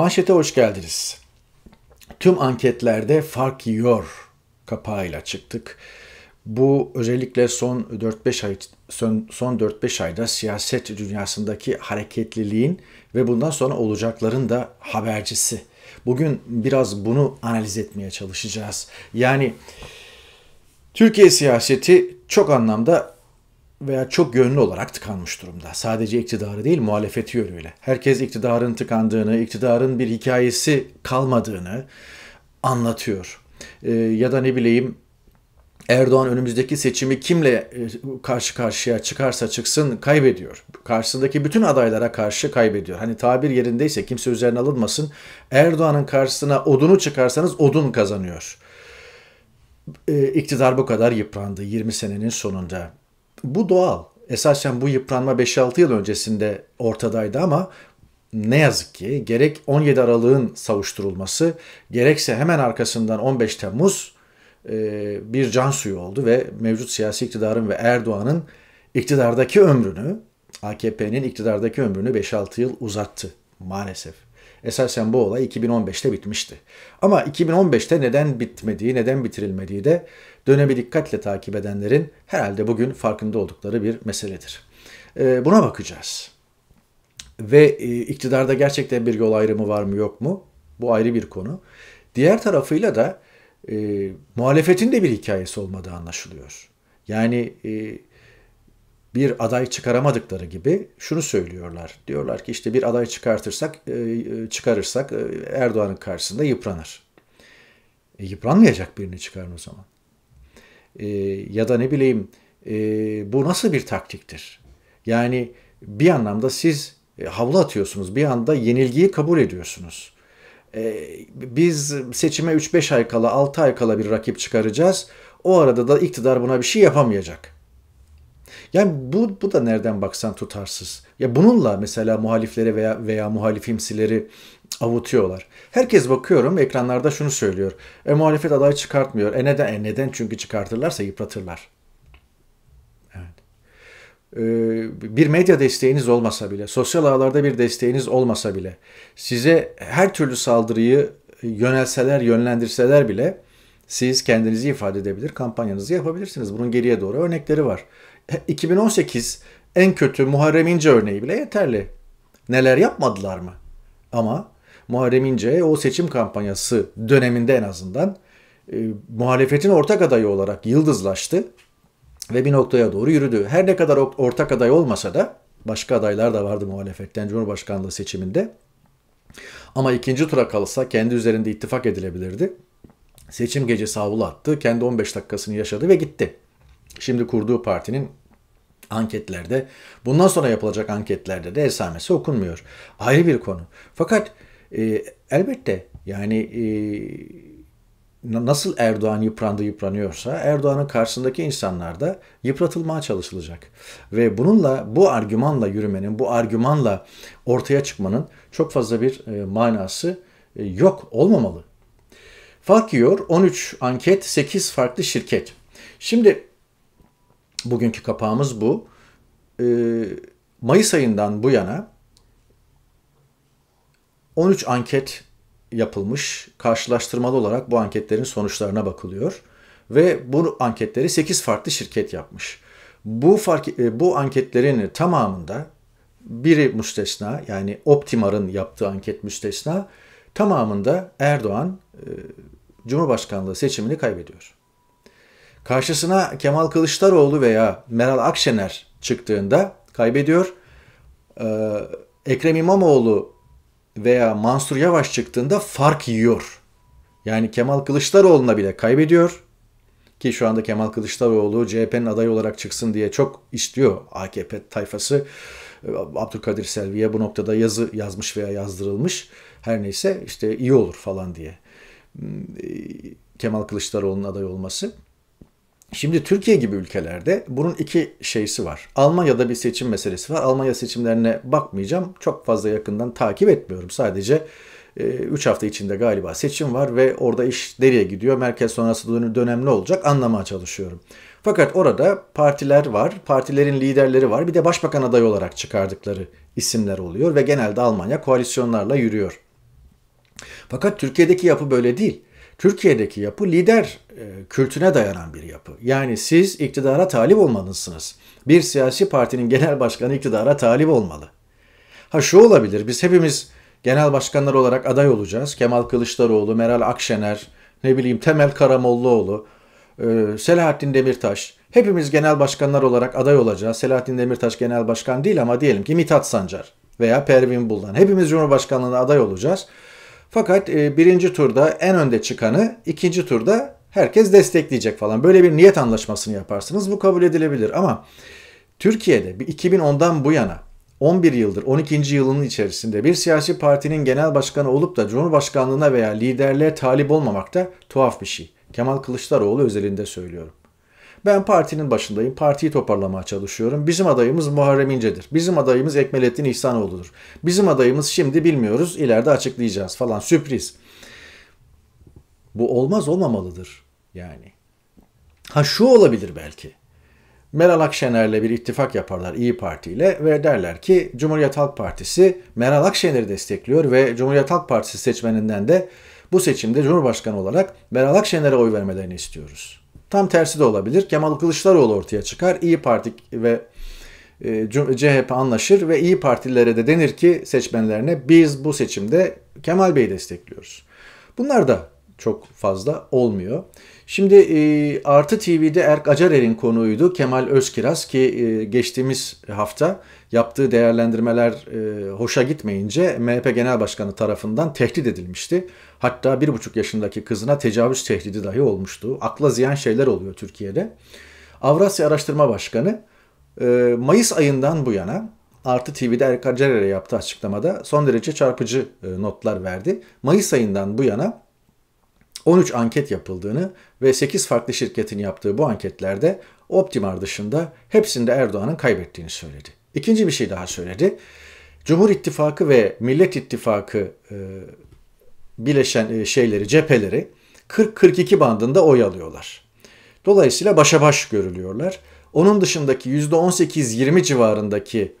Manşete hoş geldiniz. Tüm anketlerde fark yiyor kapağıyla çıktık. Bu özellikle son 4-5 ay son, son 4-5 ayda siyaset dünyasındaki hareketliliğin ve bundan sonra olacakların da habercisi. Bugün biraz bunu analiz etmeye çalışacağız. Yani Türkiye siyaseti çok anlamda veya çok gönlü olarak tıkanmış durumda. Sadece iktidarı değil muhalefeti yönüyle. Herkes iktidarın tıkandığını, iktidarın bir hikayesi kalmadığını anlatıyor. E, ya da ne bileyim Erdoğan önümüzdeki seçimi kimle e, karşı karşıya çıkarsa çıksın kaybediyor. Karşısındaki bütün adaylara karşı kaybediyor. Hani tabir yerindeyse kimse üzerine alınmasın. Erdoğan'ın karşısına odunu çıkarsanız odun kazanıyor. Ee, iktidar bu kadar yıprandı 20 senenin sonunda. Bu doğal. Esasen bu yıpranma 5-6 yıl öncesinde ortadaydı ama ne yazık ki gerek 17 Aralık'ın savuşturulması gerekse hemen arkasından 15 Temmuz e, bir can suyu oldu ve mevcut siyasi iktidarın ve Erdoğan'ın iktidardaki ömrünü AKP'nin iktidardaki ömrünü 5-6 yıl uzattı maalesef. Esasen bu olay 2015'te bitmişti. Ama 2015'te neden bitmediği, neden bitirilmediği de dönemi dikkatle takip edenlerin herhalde bugün farkında oldukları bir meseledir. Ee, buna bakacağız. Ve e, iktidarda gerçekten bir yol ayrımı var mı yok mu? Bu ayrı bir konu. Diğer tarafıyla da e, muhalefetin de bir hikayesi olmadığı anlaşılıyor. Yani e, bir aday çıkaramadıkları gibi şunu söylüyorlar. Diyorlar ki işte bir aday çıkartırsak, e, e çıkarırsak e, Erdoğan'ın karşısında yıpranır. E, yıpranmayacak birini çıkarın o zaman. Ee, ya da ne bileyim e, bu nasıl bir taktiktir? Yani bir anlamda siz e, havlu atıyorsunuz, bir anda yenilgiyi kabul ediyorsunuz. E, biz seçime 3-5 ay kala, 6 ay kala bir rakip çıkaracağız. O arada da iktidar buna bir şey yapamayacak. Yani bu, bu da nereden baksan tutarsız. Ya bununla mesela muhaliflere veya veya muhalif imsileri avutuyorlar. Herkes bakıyorum ekranlarda şunu söylüyor. E muhalefet aday çıkartmıyor. E neden? E neden? Çünkü çıkartırlarsa yıpratırlar. Evet. Ee, bir medya desteğiniz olmasa bile, sosyal ağlarda bir desteğiniz olmasa bile, size her türlü saldırıyı yönelseler, yönlendirseler bile siz kendinizi ifade edebilir, kampanyanızı yapabilirsiniz. Bunun geriye doğru örnekleri var. 2018 e, en kötü Muharrem İnce örneği bile yeterli. Neler yapmadılar mı? Ama Muharrem İnce o seçim kampanyası döneminde en azından e, muhalefetin ortak adayı olarak yıldızlaştı ve bir noktaya doğru yürüdü. Her ne kadar ortak aday olmasa da başka adaylar da vardı muhalefetten Cumhurbaşkanlığı seçiminde. Ama ikinci tura kalırsa kendi üzerinde ittifak edilebilirdi. Seçim gecesi havlu attı, kendi 15 dakikasını yaşadı ve gitti. Şimdi kurduğu partinin anketlerde, bundan sonra yapılacak anketlerde de esamesi okunmuyor. Ayrı bir konu. Fakat e, elbette yani e, nasıl Erdoğan yıprandı yıpranıyorsa Erdoğan'ın karşısındaki insanlar da yıpratılmaya çalışılacak. Ve bununla bu argümanla yürümenin, bu argümanla ortaya çıkmanın çok fazla bir e, manası e, yok olmamalı. Fark yiyor 13 anket 8 farklı şirket. Şimdi bugünkü kapağımız bu. E, Mayıs ayından bu yana 13 anket yapılmış. Karşılaştırmalı olarak bu anketlerin sonuçlarına bakılıyor ve bu anketleri 8 farklı şirket yapmış. Bu fark e, bu anketlerin tamamında biri müstesna yani Optimar'ın yaptığı anket müstesna tamamında Erdoğan e, Cumhurbaşkanlığı seçimini kaybediyor. Karşısına Kemal Kılıçdaroğlu veya Meral Akşener çıktığında kaybediyor. Ee, Ekrem İmamoğlu veya Mansur Yavaş çıktığında fark yiyor. Yani Kemal Kılıçdaroğlu'na bile kaybediyor. Ki şu anda Kemal Kılıçdaroğlu CHP'nin adayı olarak çıksın diye çok istiyor AKP tayfası. Abdülkadir Selvi'ye bu noktada yazı yazmış veya yazdırılmış. Her neyse işte iyi olur falan diye. Hmm, e, Kemal Kılıçdaroğlu'nun aday olması. Şimdi Türkiye gibi ülkelerde bunun iki şeysi var. Almanya'da bir seçim meselesi var. Almanya seçimlerine bakmayacağım. Çok fazla yakından takip etmiyorum. Sadece 3 e, hafta içinde galiba seçim var ve orada iş nereye gidiyor, merkez sonrası dönem ne olacak anlamaya çalışıyorum. Fakat orada partiler var, partilerin liderleri var, bir de başbakan adayı olarak çıkardıkları isimler oluyor ve genelde Almanya koalisyonlarla yürüyor. Fakat Türkiye'deki yapı böyle değil. Türkiye'deki yapı lider e, kültüne dayanan bir yapı. Yani siz iktidara talip olmalısınız. Bir siyasi partinin genel başkanı iktidara talip olmalı. Ha şu olabilir, biz hepimiz genel başkanlar olarak aday olacağız. Kemal Kılıçdaroğlu, Meral Akşener, ne bileyim Temel Karamollaoğlu, e, Selahattin Demirtaş. Hepimiz genel başkanlar olarak aday olacağız. Selahattin Demirtaş genel başkan değil ama diyelim ki Mithat Sancar veya Pervin Buldan. Hepimiz Cumhurbaşkanlığına aday olacağız. Fakat e, birinci turda en önde çıkanı ikinci turda herkes destekleyecek falan. Böyle bir niyet anlaşmasını yaparsınız. Bu kabul edilebilir ama Türkiye'de 2010'dan bu yana 11 yıldır 12. yılının içerisinde bir siyasi partinin genel başkanı olup da Cumhurbaşkanlığına veya liderliğe talip olmamak da tuhaf bir şey. Kemal Kılıçdaroğlu özelinde söylüyorum. Ben partinin başındayım. Partiyi toparlamaya çalışıyorum. Bizim adayımız Muharrem İnce'dir. Bizim adayımız Ekmelettin İhsanoğlu'dur. Bizim adayımız şimdi bilmiyoruz. ileride açıklayacağız falan. Sürpriz. Bu olmaz olmamalıdır yani. Ha şu olabilir belki. Meral Akşener'le bir ittifak yaparlar İyi Parti ile ve derler ki Cumhuriyet Halk Partisi Meral Akşener'i destekliyor ve Cumhuriyet Halk Partisi seçmeninden de bu seçimde Cumhurbaşkanı olarak Meral Akşener'e oy vermelerini istiyoruz. Tam tersi de olabilir. Kemal Kılıçdaroğlu ortaya çıkar. İyi Parti ve e, CHP anlaşır ve İyi Partililere de denir ki seçmenlerine biz bu seçimde Kemal Bey'i destekliyoruz. Bunlar da çok fazla olmuyor. Şimdi e, Artı TV'de Erk Acarer'in konuğuydu Kemal Özkiraz ki e, geçtiğimiz hafta yaptığı değerlendirmeler e, hoşa gitmeyince MHP Genel Başkanı tarafından tehdit edilmişti. Hatta bir buçuk yaşındaki kızına tecavüz tehdidi dahi olmuştu. Akla ziyan şeyler oluyor Türkiye'de. Avrasya Araştırma Başkanı e, Mayıs ayından bu yana Artı TV'de Erkan Cerer'e yaptığı açıklamada son derece çarpıcı e, notlar verdi. Mayıs ayından bu yana 13 anket yapıldığını ve 8 farklı şirketin yaptığı bu anketlerde Optimar dışında hepsinde Erdoğan'ın kaybettiğini söyledi. İkinci bir şey daha söyledi. Cumhur İttifakı ve Millet İttifakı e, bileşen e, şeyleri, cepheleri 40-42 bandında oy alıyorlar. Dolayısıyla başa baş görülüyorlar. Onun dışındaki %18-20 civarındaki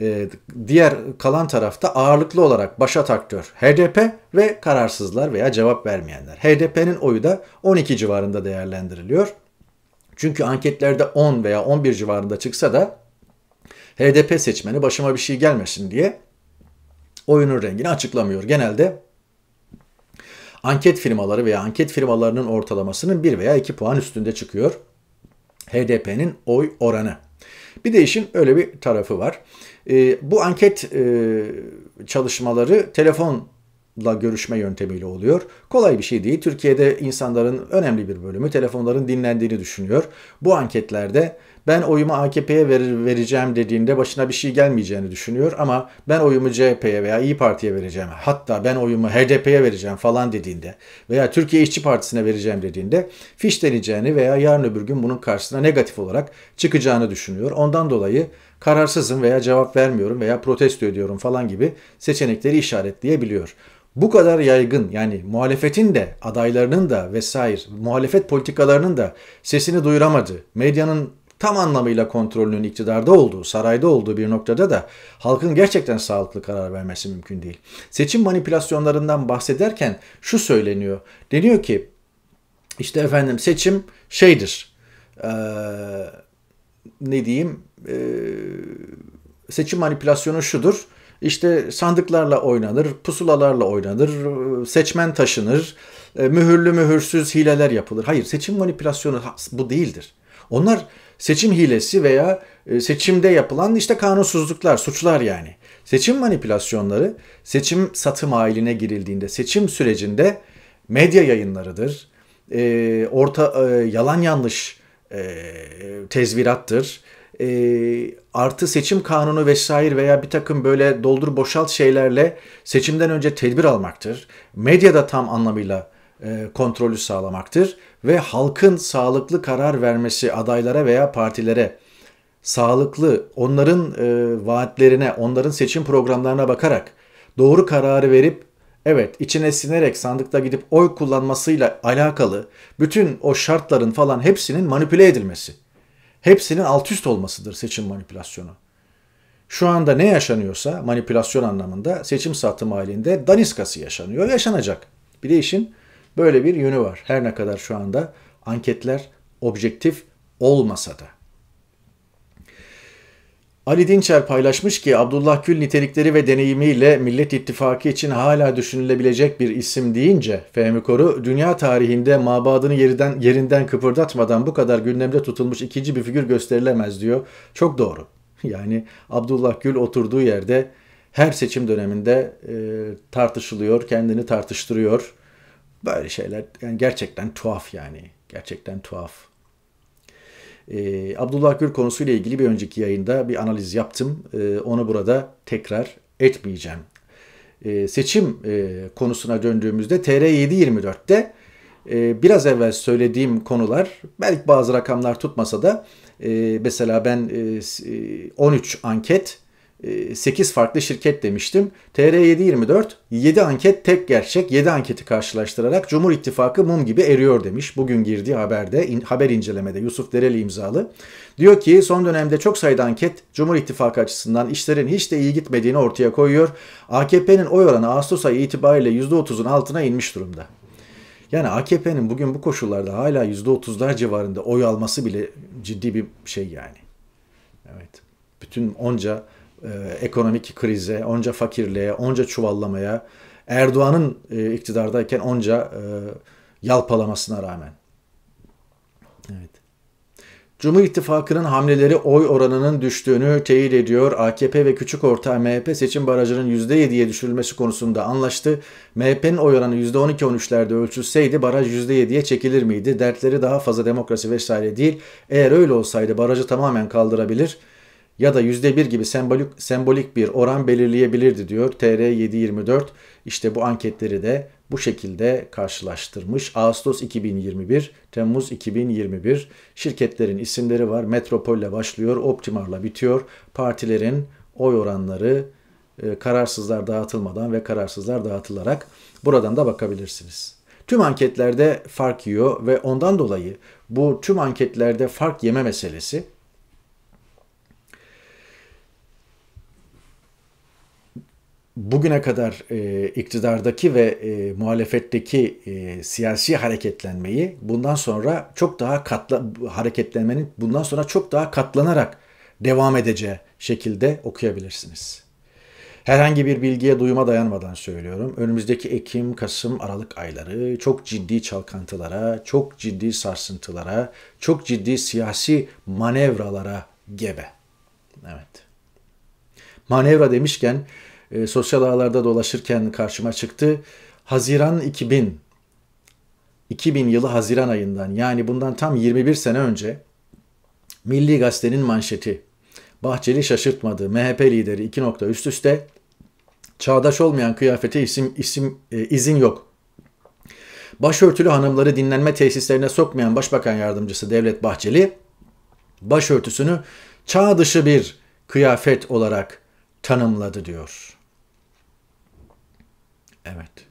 e, diğer kalan tarafta ağırlıklı olarak başat aktör HDP ve kararsızlar veya cevap vermeyenler. HDP'nin oyu da 12 civarında değerlendiriliyor. Çünkü anketlerde 10 veya 11 civarında çıksa da HDP seçmeni başıma bir şey gelmesin diye oyunun rengini açıklamıyor. Genelde anket firmaları veya anket firmalarının ortalamasının 1 veya 2 puan üstünde çıkıyor. HDP'nin oy oranı. Bir de işin öyle bir tarafı var. E, bu anket e, çalışmaları telefonla görüşme yöntemiyle oluyor. Kolay bir şey değil. Türkiye'de insanların önemli bir bölümü telefonların dinlendiğini düşünüyor. Bu anketlerde ben oyumu AKP'ye ver, vereceğim dediğinde başına bir şey gelmeyeceğini düşünüyor ama ben oyumu CHP'ye veya İyi Parti'ye vereceğim hatta ben oyumu HDP'ye vereceğim falan dediğinde veya Türkiye İşçi Partisi'ne vereceğim dediğinde fişleneceğini veya yarın öbür gün bunun karşısına negatif olarak çıkacağını düşünüyor. Ondan dolayı kararsızım veya cevap vermiyorum veya protesto ediyorum falan gibi seçenekleri işaretleyebiliyor bu kadar yaygın yani muhalefetin de adaylarının da vesaire muhalefet politikalarının da sesini duyuramadı medyanın tam anlamıyla kontrolünün iktidarda olduğu, sarayda olduğu bir noktada da halkın gerçekten sağlıklı karar vermesi mümkün değil. Seçim manipülasyonlarından bahsederken şu söyleniyor. Deniyor ki işte efendim seçim şeydir. Ee, ne diyeyim? Ee, seçim manipülasyonu şudur. İşte sandıklarla oynanır, pusulalarla oynanır, seçmen taşınır, mühürlü mühürsüz hileler yapılır. Hayır, seçim manipülasyonu bu değildir. Onlar seçim hilesi veya e, seçimde yapılan işte kanunsuzluklar, suçlar yani. Seçim manipülasyonları seçim satım haline girildiğinde, seçim sürecinde medya yayınlarıdır. E, orta e, yalan yanlış e, tezvirattır. E, artı seçim kanunu vesaire veya bir takım böyle doldur boşalt şeylerle seçimden önce tedbir almaktır. Medyada tam anlamıyla e, kontrolü sağlamaktır ve halkın sağlıklı karar vermesi adaylara veya partilere sağlıklı onların e, vaatlerine, onların seçim programlarına bakarak doğru kararı verip evet içine sinerek sandıkta gidip oy kullanmasıyla alakalı bütün o şartların falan hepsinin manipüle edilmesi. Hepsinin alt üst olmasıdır seçim manipülasyonu. Şu anda ne yaşanıyorsa manipülasyon anlamında seçim satım halinde daniskası yaşanıyor, yaşanacak. Bir de işin Böyle bir yönü var. Her ne kadar şu anda anketler objektif olmasa da. Ali Dinçer paylaşmış ki Abdullah Gül nitelikleri ve deneyimiyle Millet İttifakı için hala düşünülebilecek bir isim deyince Fehmi Koru dünya tarihinde mabadını yerinden, yerinden kıpırdatmadan bu kadar gündemde tutulmuş ikinci bir figür gösterilemez diyor. Çok doğru. Yani Abdullah Gül oturduğu yerde her seçim döneminde e, tartışılıyor, kendini tartıştırıyor. Böyle şeyler yani gerçekten tuhaf yani. Gerçekten tuhaf. Ee, Abdullah Gül konusuyla ilgili bir önceki yayında bir analiz yaptım. Ee, onu burada tekrar etmeyeceğim. Ee, seçim e, konusuna döndüğümüzde TR724'te e, biraz evvel söylediğim konular belki bazı rakamlar tutmasa da e, mesela ben e, 13 e, anket 8 ee, farklı şirket demiştim. TR724 7 anket tek gerçek 7 anketi karşılaştırarak Cumhur İttifakı mum gibi eriyor demiş. Bugün girdiği haberde in, haber incelemede Yusuf Dereli imzalı. Diyor ki son dönemde çok sayıda anket Cumhur İttifakı açısından işlerin hiç de iyi gitmediğini ortaya koyuyor. AKP'nin oy oranı Ağustos ayı itibariyle %30'un altına inmiş durumda. Yani AKP'nin bugün bu koşullarda hala %30'lar civarında oy alması bile ciddi bir şey yani. Evet. Bütün onca e, ekonomik krize, onca fakirliğe, onca çuvallamaya, Erdoğan'ın e, iktidardayken onca e, yalpalamasına rağmen. Evet. Cumhur İttifakı'nın hamleleri oy oranının düştüğünü teyit ediyor. AKP ve küçük orta MHP seçim barajının %7'ye düşürülmesi konusunda anlaştı. MHP'nin oy oranı %12-13'lerde ölçülseydi baraj %7'ye çekilir miydi? Dertleri daha fazla demokrasi vesaire değil. Eğer öyle olsaydı barajı tamamen kaldırabilir.'' ya da %1 gibi sembolik, sembolik bir oran belirleyebilirdi diyor TR724. İşte bu anketleri de bu şekilde karşılaştırmış. Ağustos 2021, Temmuz 2021 şirketlerin isimleri var. Metropolle başlıyor, Optimar'la bitiyor. Partilerin oy oranları e, kararsızlar dağıtılmadan ve kararsızlar dağıtılarak buradan da bakabilirsiniz. Tüm anketlerde fark yiyor ve ondan dolayı bu tüm anketlerde fark yeme meselesi bugüne kadar e, iktidardaki ve e, muhalefetteki e, siyasi hareketlenmeyi bundan sonra çok daha katla hareketlenmenin bundan sonra çok daha katlanarak devam edeceği şekilde okuyabilirsiniz. Herhangi bir bilgiye duyuma dayanmadan söylüyorum. Önümüzdeki Ekim, Kasım, Aralık ayları çok ciddi çalkantılara, çok ciddi sarsıntılara, çok ciddi siyasi manevralara gebe. Evet. Manevra demişken e, sosyal ağlarda dolaşırken karşıma çıktı. Haziran 2000 2000 yılı Haziran ayından yani bundan tam 21 sene önce Milli Gazete'nin manşeti. Bahçeli şaşırtmadı. MHP lideri 2 nokta üst üste. Çağdaş olmayan kıyafete isim, isim, e, izin yok. Başörtülü hanımları dinlenme tesislerine sokmayan Başbakan Yardımcısı Devlet Bahçeli, başörtüsünü çağ dışı bir kıyafet olarak tanımladı diyor. Evet.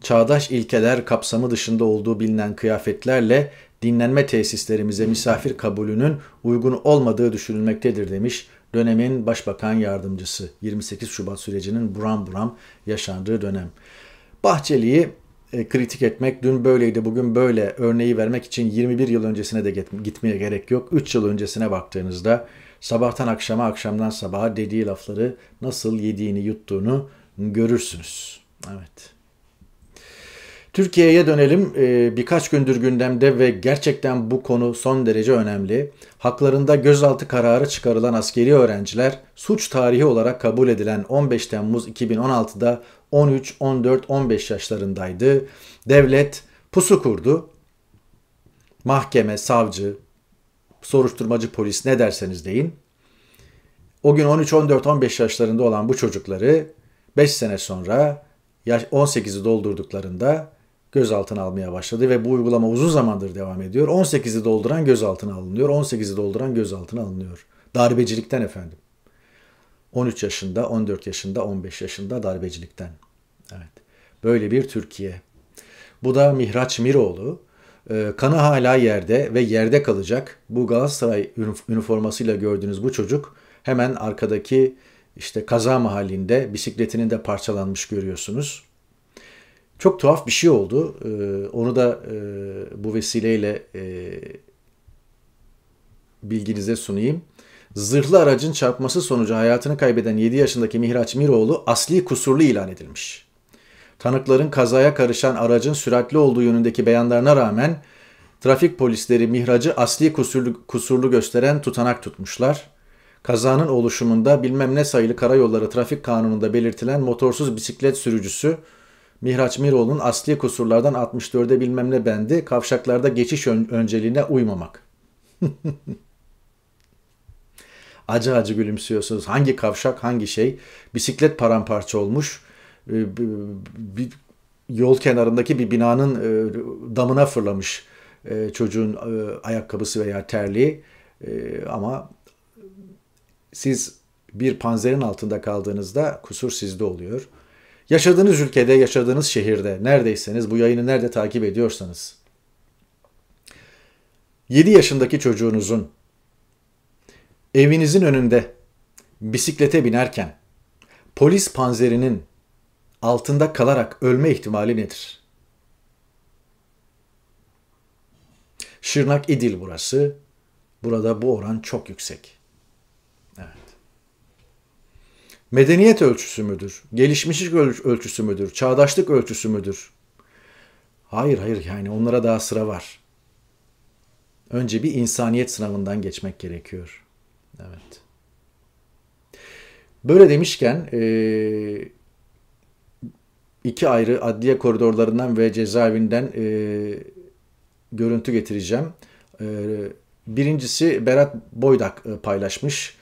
Çağdaş ilkeler kapsamı dışında olduğu bilinen kıyafetlerle dinlenme tesislerimize misafir kabulünün uygun olmadığı düşünülmektedir demiş dönemin başbakan yardımcısı. 28 Şubat sürecinin buram buram yaşandığı dönem. Bahçeli'yi e, kritik etmek, dün böyleydi bugün böyle örneği vermek için 21 yıl öncesine de gitmeye gerek yok. 3 yıl öncesine baktığınızda sabahtan akşama akşamdan sabaha dediği lafları nasıl yediğini yuttuğunu görürsünüz. Evet. Türkiye'ye dönelim. Ee, birkaç gündür gündemde ve gerçekten bu konu son derece önemli. Haklarında gözaltı kararı çıkarılan askeri öğrenciler suç tarihi olarak kabul edilen 15 Temmuz 2016'da 13, 14, 15 yaşlarındaydı. Devlet pusu kurdu. Mahkeme, savcı, soruşturmacı polis ne derseniz deyin. O gün 13, 14, 15 yaşlarında olan bu çocukları 5 sene sonra yaş 18'i doldurduklarında gözaltına almaya başladı ve bu uygulama uzun zamandır devam ediyor. 18'i dolduran gözaltına alınıyor. 18'i dolduran gözaltına alınıyor. Darbecilikten efendim. 13 yaşında, 14 yaşında, 15 yaşında darbecilikten. Evet. Böyle bir Türkiye. Bu da Mihraç Miroğlu. Ee, kanı hala yerde ve yerde kalacak. Bu Galatasaray üniformasıyla gördüğünüz bu çocuk hemen arkadaki işte kaza mahallinde bisikletinin de parçalanmış görüyorsunuz. Çok tuhaf bir şey oldu. Ee, onu da e, bu vesileyle e, bilginize sunayım. Zırhlı aracın çarpması sonucu hayatını kaybeden 7 yaşındaki Mihraç Miroğlu asli kusurlu ilan edilmiş. Tanıkların kazaya karışan aracın süratli olduğu yönündeki beyanlarına rağmen trafik polisleri Mihrac'ı asli kusurlu, kusurlu gösteren tutanak tutmuşlar kazanın oluşumunda bilmem ne sayılı karayolları trafik kanununda belirtilen motorsuz bisiklet sürücüsü Mihraç Miroğlu'nun asli kusurlardan 64'e bilmem ne bendi kavşaklarda geçiş ön- önceliğine uymamak. acı acı gülümsüyorsunuz. Hangi kavşak hangi şey? Bisiklet paramparça olmuş. E, bir yol kenarındaki bir binanın e, damına fırlamış e, çocuğun ayakkabısı veya terliği. Ama siz bir panzerin altında kaldığınızda kusur sizde oluyor. Yaşadığınız ülkede, yaşadığınız şehirde, neredeyseniz, bu yayını nerede takip ediyorsanız, 7 yaşındaki çocuğunuzun evinizin önünde bisiklete binerken polis panzerinin altında kalarak ölme ihtimali nedir? Şırnak İdil burası. Burada bu oran çok yüksek. Medeniyet ölçüsü müdür? Gelişmişlik ölçüsü müdür? Çağdaşlık ölçüsü müdür? Hayır hayır yani onlara daha sıra var. Önce bir insaniyet sınavından geçmek gerekiyor. Evet. Böyle demişken e, iki ayrı adliye koridorlarından ve cezaevinden e, görüntü getireceğim. E, birincisi Berat Boydak paylaşmış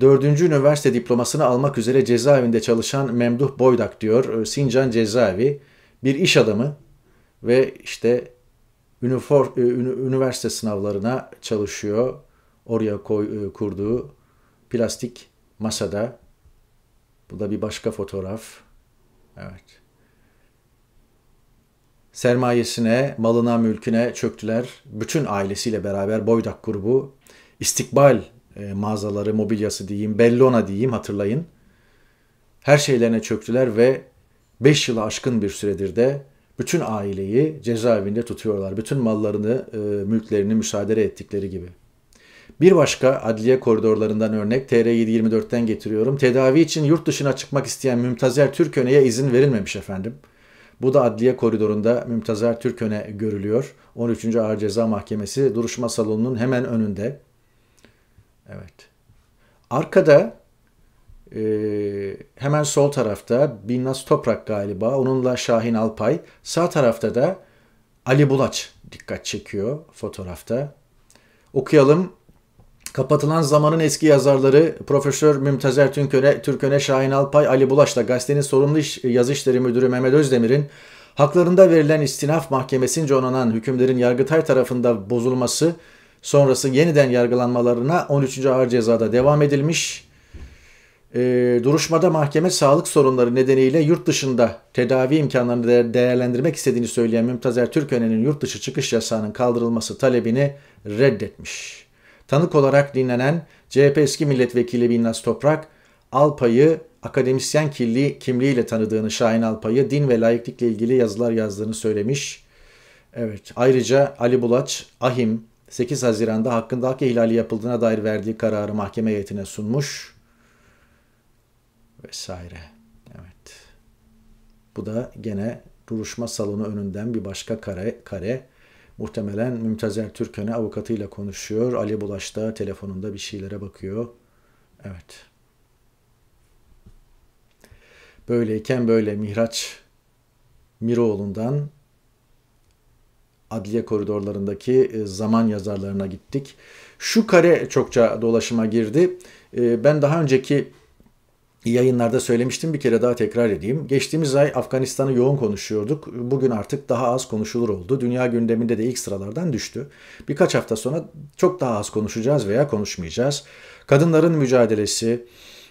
dördüncü üniversite diplomasını almak üzere cezaevinde çalışan Memduh Boydak diyor. Ee, Sincan cezaevi bir iş adamı ve işte ünifor, e, üniversite sınavlarına çalışıyor. Oraya koy, e, kurduğu plastik masada. Bu da bir başka fotoğraf. Evet. Sermayesine, malına, mülküne çöktüler. Bütün ailesiyle beraber Boydak grubu istikbal e, mağazaları, mobilyası diyeyim, Bellona diyeyim hatırlayın. Her şeylerine çöktüler ve 5 yılı aşkın bir süredir de bütün aileyi cezaevinde tutuyorlar. Bütün mallarını, e, mülklerini müsaade ettikleri gibi. Bir başka adliye koridorlarından örnek TR724'ten getiriyorum. Tedavi için yurt dışına çıkmak isteyen Mümtazer Türköne'ye izin verilmemiş efendim. Bu da adliye koridorunda Mümtazer Türköne görülüyor. 13. Ağır Ceza Mahkemesi duruşma salonunun hemen önünde. Evet. Arkada e, hemen sol tarafta Binnaz Toprak galiba. Onunla Şahin Alpay. Sağ tarafta da Ali Bulaç dikkat çekiyor fotoğrafta. Okuyalım. Kapatılan zamanın eski yazarları Profesör Mümtazer Türköne, Türköne Şahin Alpay, Ali Bulaç'la gazetenin sorumlu iş, e, yazı müdürü Mehmet Özdemir'in haklarında verilen istinaf mahkemesince onanan hükümlerin Yargıtay tarafında bozulması sonrası yeniden yargılanmalarına 13. Ağır Ceza'da devam edilmiş. E, duruşmada mahkeme sağlık sorunları nedeniyle yurt dışında tedavi imkanlarını de- değerlendirmek istediğini söyleyen Mümtaz Ertürköne'nin yurt dışı çıkış yasağının kaldırılması talebini reddetmiş. Tanık olarak dinlenen CHP eski milletvekili Binnaz Toprak, Alpay'ı akademisyen kirli, kimliğiyle tanıdığını Şahin Alpay'ı din ve laiklikle ilgili yazılar yazdığını söylemiş. Evet. Ayrıca Ali Bulaç, Ahim, 8 Haziran'da hakkında hak ihlali yapıldığına dair verdiği kararı mahkeme heyetine sunmuş vesaire. Evet. Bu da gene duruşma salonu önünden bir başka kare, kare. Muhtemelen Mümtazer Türkan'ı avukatıyla konuşuyor. Ali Bulaş da telefonunda bir şeylere bakıyor. Evet. Böyleyken böyle Mihraç Miroğlu'ndan adliye koridorlarındaki e, zaman yazarlarına gittik. Şu kare çokça dolaşıma girdi. E, ben daha önceki yayınlarda söylemiştim bir kere daha tekrar edeyim. Geçtiğimiz ay Afganistan'ı yoğun konuşuyorduk. Bugün artık daha az konuşulur oldu. Dünya gündeminde de ilk sıralardan düştü. Birkaç hafta sonra çok daha az konuşacağız veya konuşmayacağız. Kadınların mücadelesi,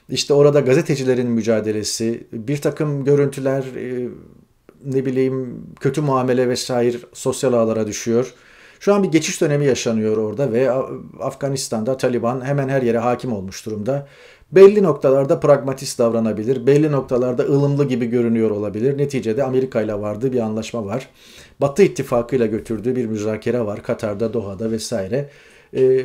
işte orada gazetecilerin mücadelesi, bir takım görüntüler, e, ne bileyim kötü muamele vesaire sosyal ağlara düşüyor. Şu an bir geçiş dönemi yaşanıyor orada ve Afganistan'da Taliban hemen her yere hakim olmuş durumda. Belli noktalarda pragmatist davranabilir, belli noktalarda ılımlı gibi görünüyor olabilir. Neticede Amerika ile vardığı bir anlaşma var. Batı ittifakıyla götürdüğü bir müzakere var Katar'da, Doha'da vesaire. Ee,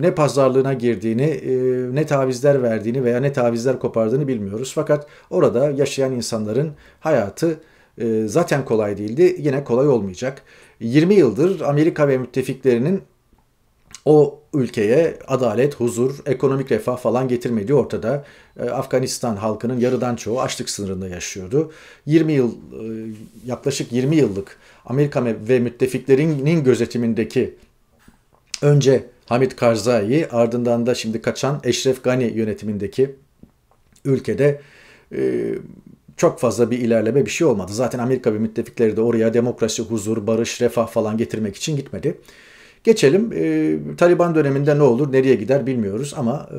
ne pazarlığına girdiğini, e, ne tavizler verdiğini veya ne tavizler kopardığını bilmiyoruz. Fakat orada yaşayan insanların hayatı e, zaten kolay değildi, yine kolay olmayacak. 20 yıldır Amerika ve müttefiklerinin o ülkeye adalet, huzur, ekonomik refah falan getirmediği ortada. E, Afganistan halkının yarıdan çoğu açlık sınırında yaşıyordu. 20 yıl yaklaşık 20 yıllık Amerika ve müttefiklerinin gözetimindeki önce Hamid Karzai ardından da şimdi kaçan Eşref Gani yönetimindeki ülkede e, çok fazla bir ilerleme bir şey olmadı. Zaten Amerika ve müttefikleri de oraya demokrasi, huzur, barış, refah falan getirmek için gitmedi. Geçelim e, Taliban döneminde ne olur nereye gider bilmiyoruz ama e,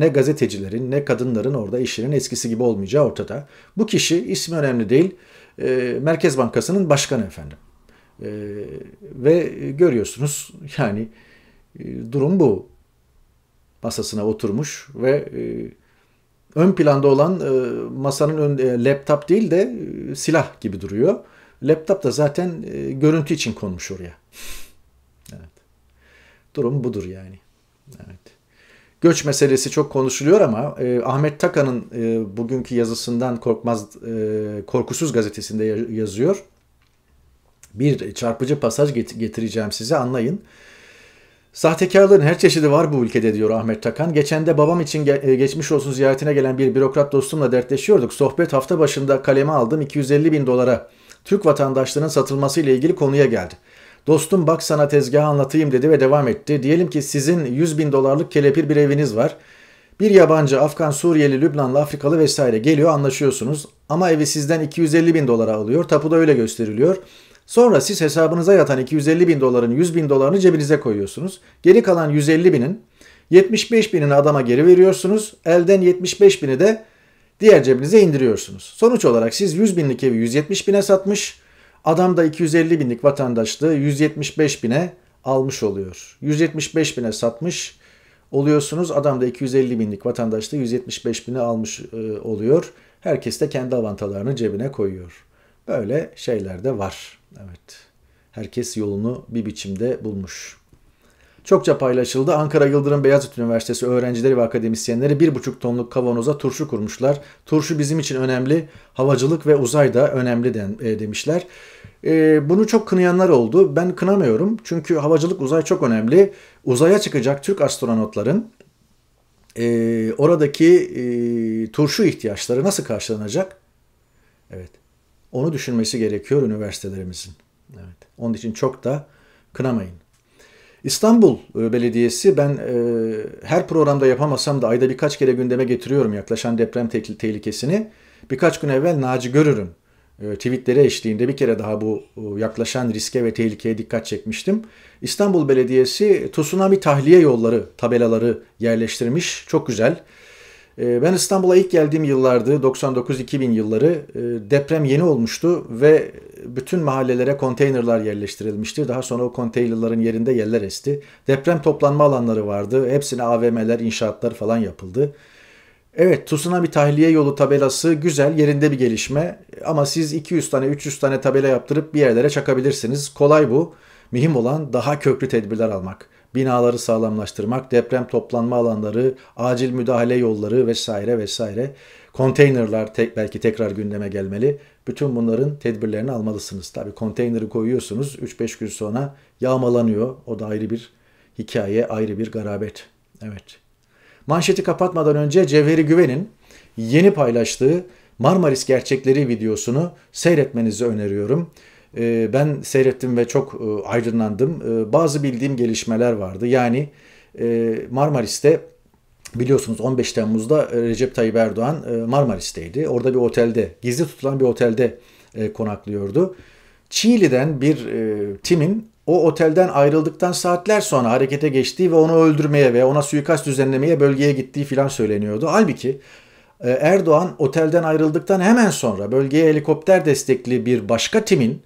ne gazetecilerin ne kadınların orada işlerin eskisi gibi olmayacağı ortada. Bu kişi ismi önemli değil e, Merkez Bankası'nın başkanı efendim. E, ve görüyorsunuz yani ee, durum bu. Masasına oturmuş ve e, ön planda olan e, masanın ön, e, laptop değil de silah gibi duruyor. Laptop da zaten görüntü için konmuş oraya. evet. Durum budur yani. Evet. Göç meselesi çok konuşuluyor ama e, Ahmet Takan'ın e, bugünkü yazısından Korkmaz e, Korkusuz gazetesinde yazıyor. Bir çarpıcı pasaj getireceğim size anlayın. Sahtekarlığın her çeşidi var bu ülkede diyor Ahmet Takan. Geçen de babam için ge- e, geçmiş olsun ziyaretine gelen bir bürokrat dostumla dertleşiyorduk. Sohbet hafta başında kaleme aldım 250 bin dolara. Türk vatandaşlığının satılması ile ilgili konuya geldi. Dostum bak sana tezgahı anlatayım dedi ve devam etti. Diyelim ki sizin 100 bin dolarlık kelepir bir eviniz var. Bir yabancı, Afgan, Suriyeli, Lübnanlı, Afrikalı vesaire geliyor anlaşıyorsunuz. Ama evi sizden 250 bin dolara alıyor. Tapu da öyle gösteriliyor. Sonra siz hesabınıza yatan 250 bin doların 100 bin dolarını cebinize koyuyorsunuz. Geri kalan 150 binin 75 binini adama geri veriyorsunuz. Elden 75 bini de diğer cebinize indiriyorsunuz. Sonuç olarak siz 100 binlik evi 170 bine satmış, adam da 250 binlik vatandaşlığı 175 bine almış oluyor. 175 bine satmış oluyorsunuz, adam da 250 binlik vatandaşlığı 175 bine almış e, oluyor. Herkes de kendi avantalarını cebine koyuyor. Böyle şeyler de var. Evet. Herkes yolunu bir biçimde bulmuş. Çokça paylaşıldı. Ankara Yıldırım Beyazıt Üniversitesi öğrencileri ve akademisyenleri bir buçuk tonluk kavanoza turşu kurmuşlar. Turşu bizim için önemli, havacılık ve uzay da önemli den, e, demişler. E, bunu çok kınayanlar oldu. Ben kınamıyorum. Çünkü havacılık, uzay çok önemli. Uzaya çıkacak Türk astronotların e, oradaki e, turşu ihtiyaçları nasıl karşılanacak? Evet. Onu düşünmesi gerekiyor üniversitelerimizin. Evet. Onun için çok da kınamayın. İstanbul e, Belediyesi ben e, her programda yapamasam da ayda birkaç kere gündeme getiriyorum yaklaşan deprem te- tehlikesini. Birkaç gün evvel Naci Görür'ün e, tweetleri eşliğinde bir kere daha bu e, yaklaşan riske ve tehlikeye dikkat çekmiştim. İstanbul Belediyesi tsunami tahliye yolları tabelaları yerleştirmiş. Çok güzel. Ee, ben İstanbul'a ilk geldiğim yıllardı 99-2000 yılları ee, deprem yeni olmuştu ve bütün mahallelere konteynerlar yerleştirilmişti. Daha sonra o konteynerların yerinde yerler esti. Deprem toplanma alanları vardı. Hepsine AVM'ler, inşaatlar falan yapıldı. Evet Tsunami Tahliye Yolu tabelası güzel yerinde bir gelişme ama siz 200 tane 300 tane tabela yaptırıp bir yerlere çakabilirsiniz. Kolay bu. Mühim olan daha köklü tedbirler almak binaları sağlamlaştırmak, deprem toplanma alanları, acil müdahale yolları vesaire vesaire. Konteynerlar tek, belki tekrar gündeme gelmeli. Bütün bunların tedbirlerini almalısınız. Tabii konteyneri koyuyorsunuz 3-5 gün sonra yağmalanıyor. O da ayrı bir hikaye, ayrı bir garabet. Evet. Manşeti kapatmadan önce Cevheri Güven'in yeni paylaştığı Marmaris Gerçekleri videosunu seyretmenizi öneriyorum. Ee, ben seyrettim ve çok e, aydınlandım. Ee, bazı bildiğim gelişmeler vardı. Yani e, Marmaris'te biliyorsunuz 15 Temmuz'da e, Recep Tayyip Erdoğan Marmaris'teydi. Orada bir otelde, gizli tutulan bir otelde konaklıyordu. Çiğli'den bir timin o otelden ayrıldıktan saatler sonra harekete geçtiği ve onu öldürmeye ve ona suikast düzenlemeye bölgeye gittiği filan söyleniyordu. Halbuki Erdoğan otelden ayrıldıktan hemen sonra bölgeye helikopter destekli bir başka timin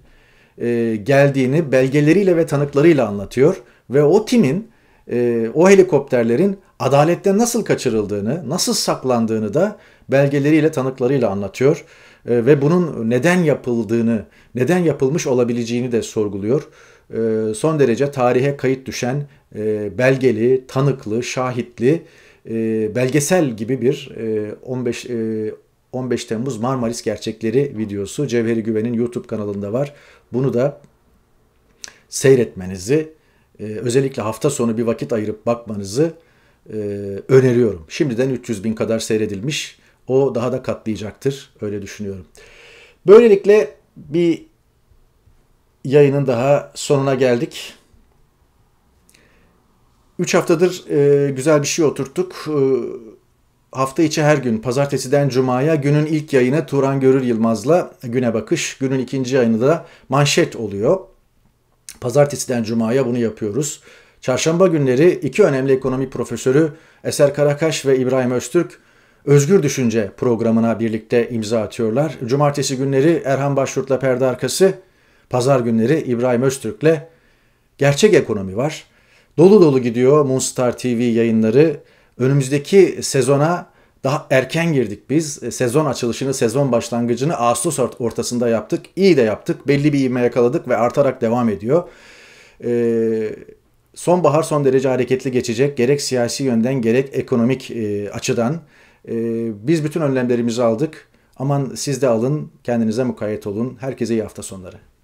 e, geldiğini belgeleriyle ve tanıklarıyla anlatıyor ve o timin e, o helikopterlerin adaletten nasıl kaçırıldığını, nasıl saklandığını da belgeleriyle tanıklarıyla anlatıyor e, ve bunun neden yapıldığını, neden yapılmış olabileceğini de sorguluyor. E, son derece tarihe kayıt düşen e, belgeli, tanıklı, şahitli, e, belgesel gibi bir e, 15 e, 15 Temmuz Marmaris Gerçekleri videosu Cevheri Güven'in YouTube kanalında var. Bunu da seyretmenizi, e, özellikle hafta sonu bir vakit ayırıp bakmanızı e, öneriyorum. Şimdiden 300 bin kadar seyredilmiş. O daha da katlayacaktır. Öyle düşünüyorum. Böylelikle bir yayının daha sonuna geldik. 3 haftadır e, güzel bir şey oturttuk. E, hafta içi her gün pazartesiden cumaya günün ilk yayını Turan Görür Yılmaz'la Güne Bakış, günün ikinci yayını da manşet oluyor. Pazartesiden cumaya bunu yapıyoruz. Çarşamba günleri iki önemli ekonomi profesörü Eser Karakaş ve İbrahim Öztürk Özgür Düşünce programına birlikte imza atıyorlar. Cumartesi günleri Erhan Başurt'la Perde Arkası, pazar günleri İbrahim Öztürk'le Gerçek Ekonomi var. Dolu dolu gidiyor Moonstar TV yayınları önümüzdeki sezona daha erken girdik biz. E, sezon açılışını, sezon başlangıcını Ağustos ortasında yaptık. İyi de yaptık. Belli bir ivme yakaladık ve artarak devam ediyor. Ee, sonbahar son derece hareketli geçecek. Gerek siyasi yönden gerek ekonomik e, açıdan. E, biz bütün önlemlerimizi aldık. Aman siz de alın, kendinize mukayyet olun. Herkese iyi hafta sonları.